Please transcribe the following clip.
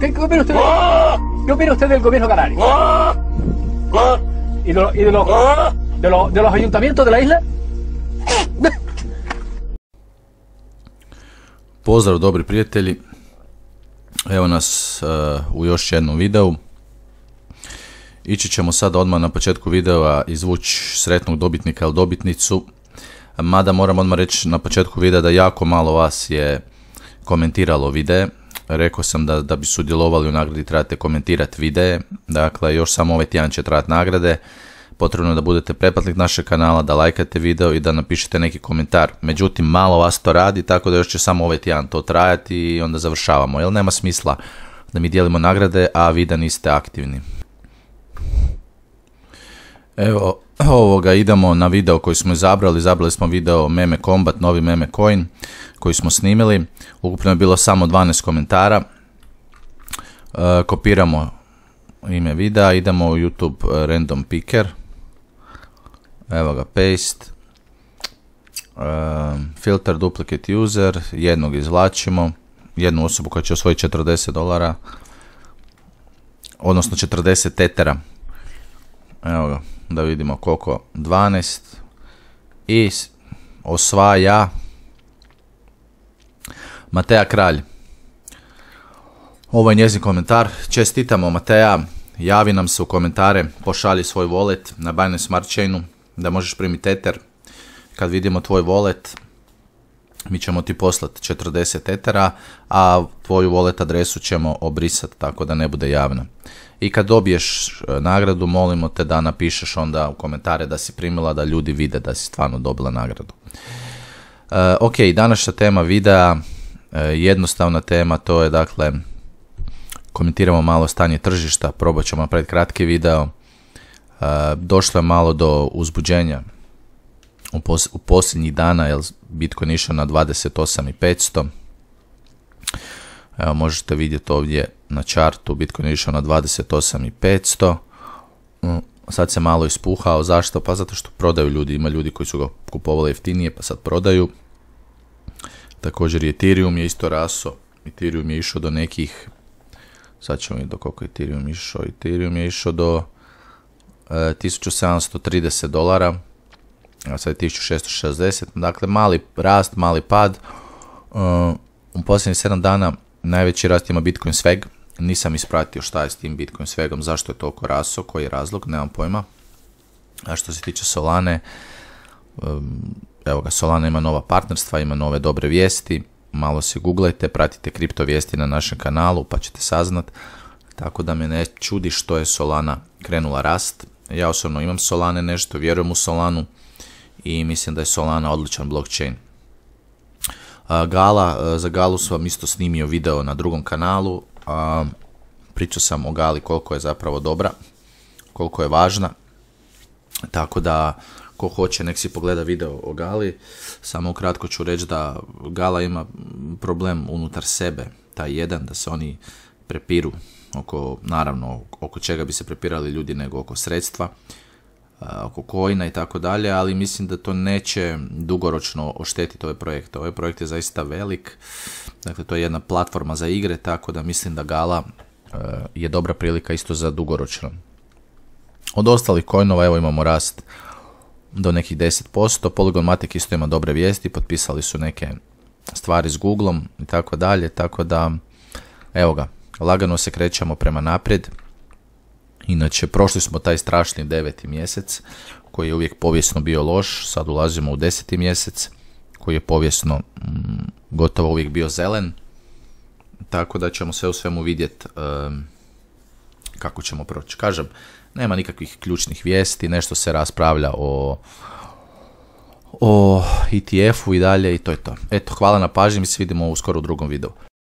¿Qué, qué opina usted? ¿Qué opina usted del gobierno canario? ¿Y, de, de, de, de la isla? Pozdrav dobri prijatelji, evo nas uh, u još jednom videu. Ići ćemo sada odmah na početku videa izvući sretnog dobitnika ili dobitnicu. Mada moram odmah reći na početku videa da jako malo vas je komentiralo videe rekao sam da, da bi sudjelovali u nagradi trebate komentirati videe, dakle još samo ovaj tjedan će trajati nagrade, potrebno je da budete pretplatnik našeg kanala, da lajkate video i da napišete neki komentar. Međutim, malo vas to radi, tako da još će samo ovaj tjedan to trajati i onda završavamo, jer nema smisla da mi dijelimo nagrade, a vi da niste aktivni. Evo, ovoga, idemo na video koji smo izabrali. Izabrali smo video Meme Combat, novi Meme Coin koji smo snimili. Ukupno je bilo samo 12 komentara. E, kopiramo ime videa, idemo u YouTube e, Random Picker. Evo ga, paste. E, filter duplicate user, jednog izvlačimo, jednu osobu koja će osvojiti 40 dolara, odnosno 40 tetera. Evo ga, da vidimo koliko, 12 i osvaja Matea Kralj. Ovo je njezin komentar. Čestitamo Mateja, javi nam se u komentare, pošalji svoj wallet na Binance Smart Chainu da možeš primiti kad vidimo tvoj wallet mi ćemo ti poslati 40 etera, a tvoju wallet adresu ćemo obrisati tako da ne bude javna. I kad dobiješ e, nagradu, molimo te da napišeš onda u komentare da si primila, da ljudi vide da si stvarno dobila nagradu. E, ok, današnja tema videa, e, jednostavna tema, to je dakle, komentiramo malo stanje tržišta, probat ćemo pred kratki video. E, došlo je malo do uzbuđenja u, pos, u posljednjih dana, jer Bitcoin išao na 28.500, evo možete vidjeti ovdje na čartu, Bitcoin išao na 28.500, mm, sad se malo ispuhao, zašto? Pa zato što prodaju ljudi, ima ljudi koji su ga kupovali jeftinije pa sad prodaju. Također Ethereum je isto raso, Ethereum je išao do nekih, sad ćemo vidjeti do koliko je Ethereum išao, Ethereum je išao do 1730 e, dolara, sad 1660, dakle mali rast, mali pad. Uh, u posljednjih 7 dana najveći rast ima Bitcoin sveg, nisam ispratio šta je s tim Bitcoin svegom, zašto je toliko raso, koji je razlog, nemam pojma. A što se tiče Solane, um, evo ga, Solana ima nova partnerstva, ima nove dobre vijesti, malo se googlajte, pratite kripto vijesti na našem kanalu pa ćete saznat. Tako da me ne čudi što je Solana krenula rast. Ja osobno imam Solane nešto, vjerujem u Solanu, i mislim da je Solana odličan blockchain. Gala, e, za Galu sam isto snimio video na drugom kanalu, pričao sam o Gali koliko je zapravo dobra, koliko je važna, tako da ko hoće nek si pogleda video o Gali, samo kratko ću reći da Gala ima problem unutar sebe, taj jedan, da se oni prepiru oko, naravno, oko čega bi se prepirali ljudi nego oko sredstva oko kojina i tako dalje, ali mislim da to neće dugoročno oštetiti ove ovaj projekte. Ovaj projekt je zaista velik, dakle to je jedna platforma za igre, tako da mislim da Gala e, je dobra prilika isto za dugoročno. Od ostalih kojnova, evo imamo rast do nekih 10%, Polygon Matic isto ima dobre vijesti, potpisali su neke stvari s Googleom i tako dalje, tako da evo ga, lagano se krećemo prema naprijed. Inače, prošli smo taj strašni deveti mjesec koji je uvijek povijesno bio loš, sad ulazimo u deseti mjesec koji je povijesno mm, gotovo uvijek bio zelen, tako da ćemo sve u svemu vidjeti kako ćemo proći. Kažem, nema nikakvih ključnih vijesti, nešto se raspravlja o o ETF-u i dalje i to je to. Eto, hvala na pažnji, mi se vidimo uskoro u drugom videu.